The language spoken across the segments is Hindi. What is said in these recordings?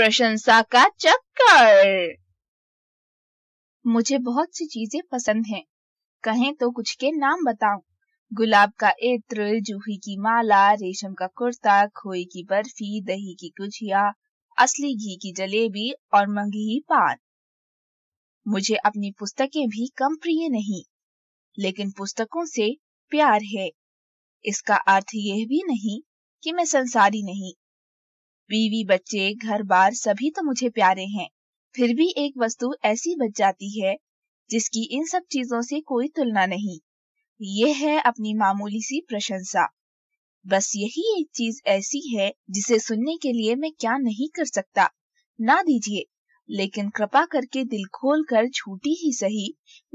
प्रशंसा का चक्कर मुझे बहुत सी चीजें पसंद हैं कहें तो कुछ के नाम बताऊं गुलाब का इत्र जूही की माला रेशम का कुर्ता खोई की बर्फी दही की गुजिया असली घी की जलेबी और मंगही पान मुझे अपनी पुस्तकें भी कम प्रिय नहीं लेकिन पुस्तकों से प्यार है इसका अर्थ यह भी नहीं कि मैं संसारी नहीं बीवी बच्चे घर बार सभी तो मुझे प्यारे हैं फिर भी एक वस्तु ऐसी बच जाती है जिसकी इन सब चीजों से कोई तुलना नहीं ये है अपनी मामूली सी प्रशंसा बस यही एक चीज ऐसी है जिसे सुनने के लिए मैं क्या नहीं कर सकता ना दीजिए लेकिन कृपा करके दिल खोल कर झूठी ही सही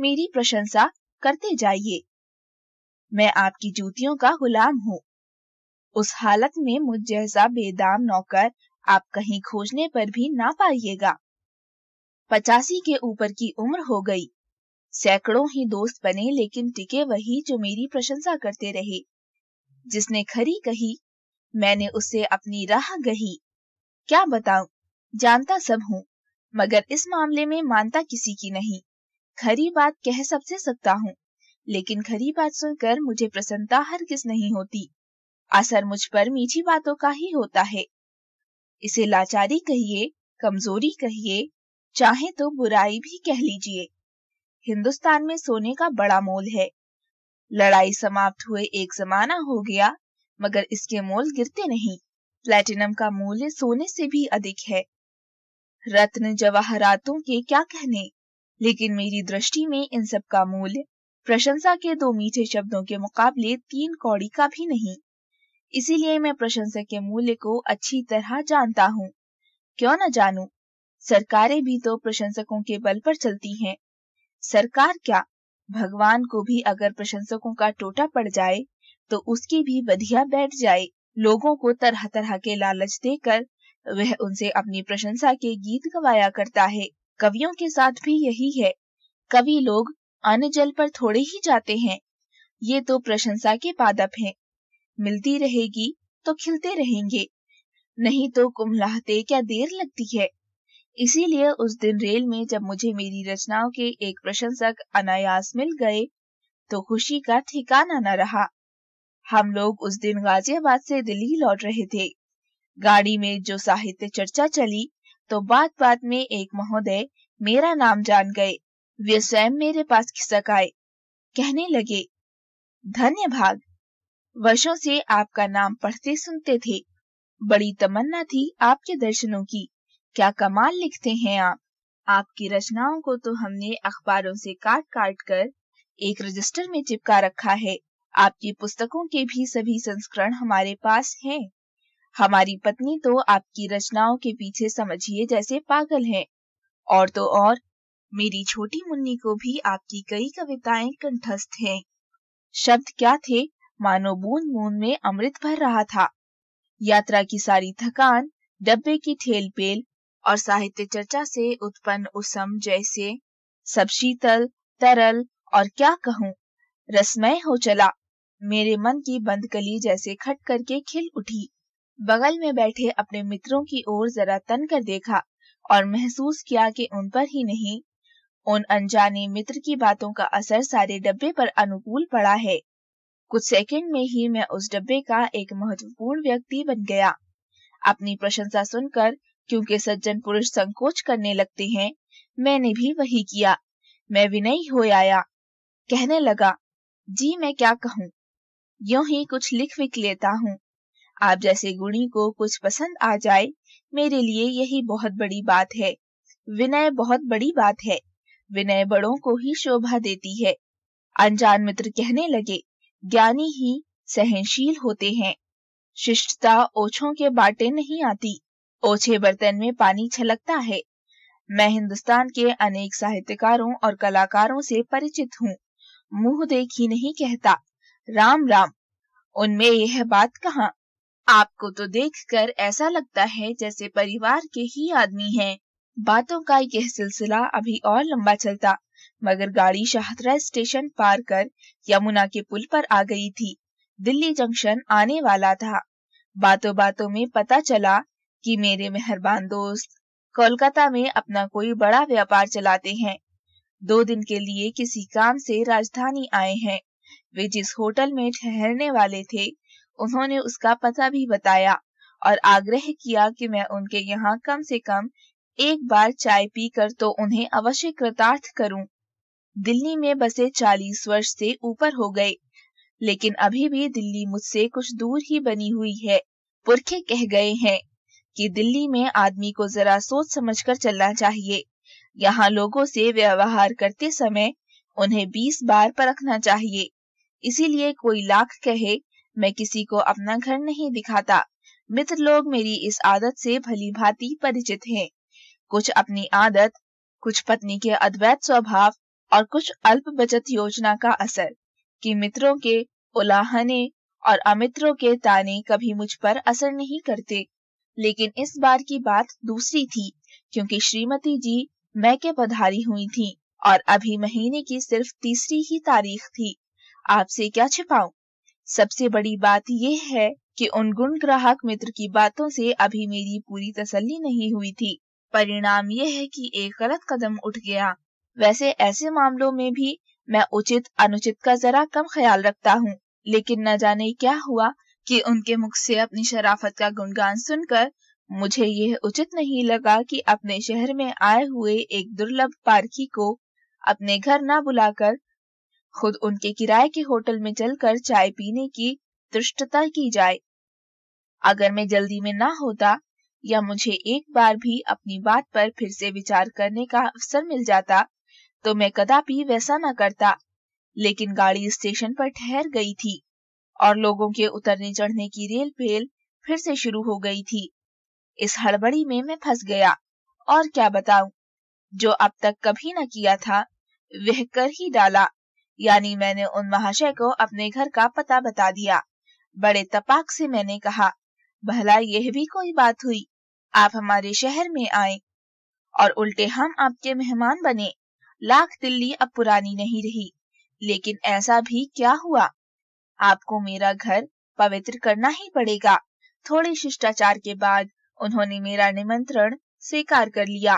मेरी प्रशंसा करते जाइए मैं आपकी जूतियों का गुलाम हूँ उस हालत में मुझ जैसा बेदाम नौकर आप कहीं खोजने पर भी ना पाइएगा पचासी के ऊपर की उम्र हो गई सैकड़ों ही दोस्त बने लेकिन टिके वही जो मेरी प्रशंसा करते रहे जिसने खरी कही मैंने उसे अपनी राह गही क्या बताऊं जानता सब हूँ मगर इस मामले में मानता किसी की नहीं खरी बात कह सबसे सकता हूँ लेकिन खरी बात सुनकर मुझे प्रसन्नता हर किस नहीं होती असर मुझ पर मीठी बातों का ही होता है इसे लाचारी कहिए कमजोरी कहिए चाहे तो बुराई भी कह लीजिए हिंदुस्तान में सोने का बड़ा मोल है लड़ाई समाप्त हुए एक जमाना हो गया मगर इसके मोल गिरते नहीं प्लेटिनम का मूल्य सोने से भी अधिक है रत्न जवाहरातों के क्या कहने लेकिन मेरी दृष्टि में इन सब का मूल्य प्रशंसा के दो मीठे शब्दों के मुकाबले तीन कौड़ी का भी नहीं इसीलिए मैं प्रशंसक के मूल्य को अच्छी तरह जानता हूँ क्यों न जानू सरकारें भी तो प्रशंसकों के बल पर चलती हैं। सरकार क्या भगवान को भी अगर प्रशंसकों का टोटा पड़ जाए तो उसकी भी बधिया बैठ जाए लोगों को तरह तरह के लालच देकर वह उनसे अपनी प्रशंसा के गीत गवाया करता है कवियों के साथ भी यही है कवि लोग अन्य जल पर थोड़े ही जाते हैं ये तो प्रशंसा के पादप हैं मिलती रहेगी तो खिलते रहेंगे नहीं तो कुमलाहते क्या देर लगती है इसीलिए उस दिन रेल में जब मुझे मेरी रचनाओं के एक प्रशंसक अनायास मिल गए तो खुशी का ठिकाना न रहा हम लोग उस दिन गाजियाबाद से दिल्ली लौट रहे थे गाड़ी में जो साहित्य चर्चा चली तो बात बात में एक महोदय मेरा नाम जान गए वे स्वयं मेरे पास खिसक आए कहने लगे धन्य भाग वर्षों से आपका नाम पढ़ते सुनते थे बड़ी तमन्ना थी आपके दर्शनों की क्या कमाल लिखते हैं आप आपकी रचनाओं को तो हमने अखबारों से काट काट कर एक रजिस्टर में चिपका रखा है आपकी पुस्तकों के भी सभी संस्करण हमारे पास हैं। हमारी पत्नी तो आपकी रचनाओं के पीछे समझिए जैसे पागल है और तो और मेरी छोटी मुन्नी को भी आपकी कई कविताएं कंठस्थ हैं। शब्द क्या थे मानो बूंद बूंद में अमृत भर रहा था यात्रा की सारी थकान डब्बे की ठेल पेल और साहित्य चर्चा से उत्पन्न उसम जैसे सब शीतल तरल और क्या कहूँ रसमय हो चला मेरे मन की बंद कली जैसे खट करके खिल उठी बगल में बैठे अपने मित्रों की ओर जरा तन कर देखा और महसूस किया कि उन पर ही नहीं उन अनजाने मित्र की बातों का असर सारे डब्बे पर अनुकूल पड़ा है कुछ सेकंड में ही मैं उस डब्बे का एक महत्वपूर्ण व्यक्ति बन गया अपनी प्रशंसा सुनकर क्योंकि सज्जन पुरुष संकोच करने लगते हैं मैंने भी वही किया मैं विनय हो आया कहने लगा जी मैं क्या कहूँ यू ही कुछ लिख विक लेता हूँ आप जैसे गुणी को कुछ पसंद आ जाए मेरे लिए यही बहुत बड़ी बात है विनय बहुत बड़ी बात है विनय बड़ों को ही शोभा देती है अनजान मित्र कहने लगे ज्ञानी ही सहनशील होते हैं शिष्टता ओछों के बाटे नहीं आती ओछे बर्तन में पानी छलकता है मैं हिंदुस्तान के अनेक साहित्यकारों और कलाकारों से परिचित हूँ मुंह देख ही नहीं कहता राम राम उनमें यह बात कहा आपको तो देखकर ऐसा लगता है जैसे परिवार के ही आदमी हैं। बातों का यह सिलसिला अभी और लंबा चलता मगर गाड़ी शाहतरा स्टेशन पार कर यमुना के पुल पर आ गई थी दिल्ली जंक्शन आने वाला था बातों बातों में पता चला कि मेरे मेहरबान दोस्त कोलकाता में अपना कोई बड़ा व्यापार चलाते हैं दो दिन के लिए किसी काम से राजधानी आए हैं वे जिस होटल में ठहरने वाले थे उन्होंने उसका पता भी बताया और आग्रह किया कि मैं उनके यहाँ कम से कम एक बार चाय पी कर तो उन्हें अवश्य कृतार्थ करूं। दिल्ली में बसे चालीस वर्ष से ऊपर हो गए लेकिन अभी भी दिल्ली मुझसे कुछ दूर ही बनी हुई है पुरखे कह गए हैं कि दिल्ली में आदमी को जरा सोच समझकर चलना चाहिए यहाँ लोगों से व्यवहार करते समय उन्हें बीस बार परखना चाहिए इसीलिए कोई लाख कहे मैं किसी को अपना घर नहीं दिखाता मित्र लोग मेरी इस आदत से भली भांति परिचित हैं कुछ अपनी आदत कुछ पत्नी के अद्वैत स्वभाव और कुछ अल्प बचत योजना का असर कि मित्रों के उलाहने और अमित्रों के ताने कभी मुझ पर असर नहीं करते लेकिन इस बार की बात दूसरी थी क्योंकि श्रीमती जी मैं के पधारी हुई थी और अभी महीने की सिर्फ तीसरी ही तारीख थी आपसे क्या छिपाऊं सबसे बड़ी बात यह है कि उन गुण ग्राहक मित्र की बातों से अभी मेरी पूरी तसल्ली नहीं हुई थी परिणाम यह है कि एक गलत कदम उठ गया वैसे ऐसे मामलों में भी मैं उचित अनुचित का जरा कम ख्याल रखता हूँ लेकिन न जाने क्या हुआ कि उनके मुख से अपनी शराफत का गुणगान सुनकर मुझे यह उचित नहीं लगा कि अपने शहर में आए हुए एक दुर्लभ पारखी को अपने घर न बुलाकर खुद उनके किराए के होटल में चलकर चाय पीने की दृष्टता की जाए अगर मैं जल्दी में ना होता या मुझे एक बार भी अपनी बात पर फिर से विचार करने का अवसर मिल जाता तो मैं कदापि वैसा न करता लेकिन गाड़ी स्टेशन पर ठहर गई थी और लोगों के उतरने चढ़ने की रेल पेल फिर से शुरू हो गई थी इस हड़बड़ी में मैं फंस गया और क्या बताऊं जो अब तक कभी न किया था वह कर ही डाला यानी मैंने उन महाशय को अपने घर का पता बता दिया बड़े तपाक से मैंने कहा भला यह भी कोई बात हुई आप हमारे शहर में आए और उल्टे हम आपके मेहमान बने लाख दिल्ली अब पुरानी नहीं रही लेकिन ऐसा भी क्या हुआ आपको मेरा घर पवित्र करना ही पड़ेगा थोड़े शिष्टाचार के बाद उन्होंने मेरा निमंत्रण स्वीकार कर लिया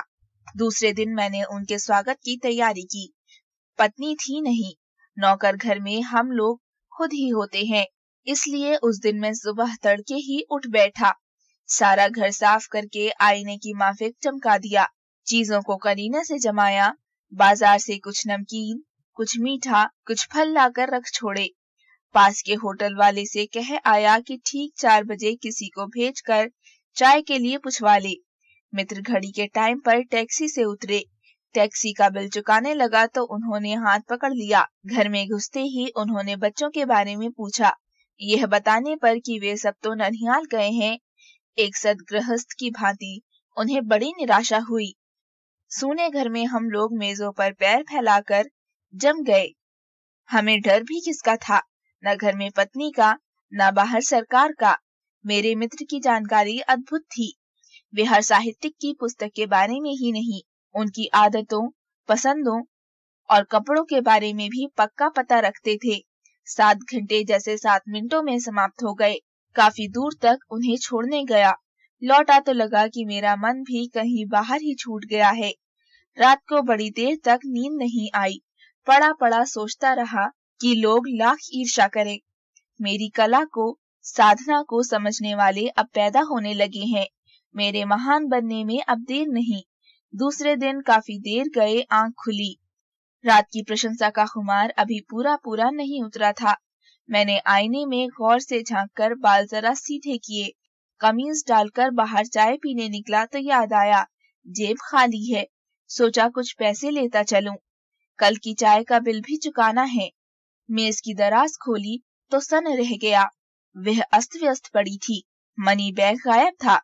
दूसरे दिन मैंने उनके स्वागत की तैयारी की पत्नी थी नहीं नौकर घर में हम लोग खुद ही होते हैं इसलिए उस दिन मैं सुबह तड़के ही उठ बैठा सारा घर साफ करके आईने की माफिक चमका दिया चीजों को करीने से जमाया बाजार से कुछ नमकीन कुछ मीठा कुछ फल लाकर रख छोड़े पास के होटल वाले से कह आया कि ठीक चार बजे किसी को भेज कर चाय के लिए पूछवा ले मित्र घड़ी के टाइम पर टैक्सी से उतरे टैक्सी का बिल चुकाने लगा तो उन्होंने हाथ पकड़ लिया घर में घुसते ही उन्होंने बच्चों के बारे में पूछा यह बताने पर कि वे सब तो ननिहाल गए हैं एक सदगृहस्थ की भांति उन्हें बड़ी निराशा हुई सोने घर में हम लोग मेजों पर पैर फैलाकर जम गए हमें डर भी किसका था न घर में पत्नी का न बाहर सरकार का मेरे मित्र की जानकारी अद्भुत थी वे हर साहित्यिक की पुस्तक के बारे में ही नहीं उनकी आदतों पसंदों और कपड़ों के बारे में भी पक्का पता रखते थे सात घंटे जैसे सात मिनटों में समाप्त हो गए काफी दूर तक उन्हें छोड़ने गया लौटा तो लगा कि मेरा मन भी कहीं बाहर ही छूट गया है रात को बड़ी देर तक नींद नहीं आई पड़ा पड़ा सोचता रहा कि लोग लाख ईर्षा करें मेरी कला को साधना को समझने वाले अब पैदा होने लगे हैं मेरे महान बनने में अब देर नहीं दूसरे दिन काफी देर गए आंख खुली रात की प्रशंसा का खुमार अभी पूरा पूरा नहीं उतरा था मैंने आईने में गौर से झांककर कर बाल जरा सीधे किए कमीज डालकर बाहर चाय पीने निकला तो याद आया जेब खाली है सोचा कुछ पैसे लेता चलूं। कल की चाय का बिल भी चुकाना है मेज की दराज खोली तो सन रह गया वह अस्त व्यस्त पड़ी थी मनी बैग गायब था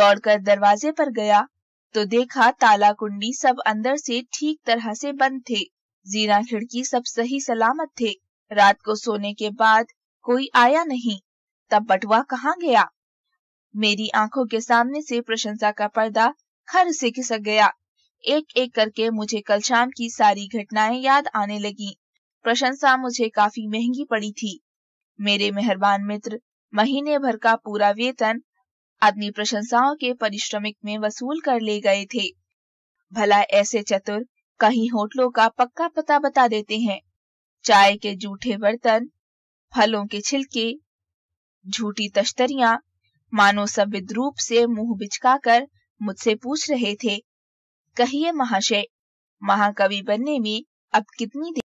दौड़कर दरवाजे पर गया तो देखा ताला कुंडी सब अंदर से ठीक तरह से बंद थे जीना खिड़की सब सही सलामत थे रात को सोने के बाद कोई आया नहीं तब बटुआ कहाँ गया मेरी आंखों के सामने से प्रशंसा का पर्दा हर से खिसक गया एक एक करके मुझे कल शाम की सारी घटनाएं याद आने लगी प्रशंसा मुझे काफी महंगी पड़ी थी मेरे मेहरबान मित्र महीने भर का पूरा वेतन अपनी प्रशंसाओं के परिश्रमिक में वसूल कर ले गए थे भला ऐसे चतुर कहीं होटलों का पक्का पता बता देते हैं चाय के जूठे बर्तन फलों के छिलके झूठी तश्तरिया मानो सविद रूप से मुंह बिचकाकर मुझसे पूछ रहे थे कहिए महाशय महाकवि बनने में अब कितनी देर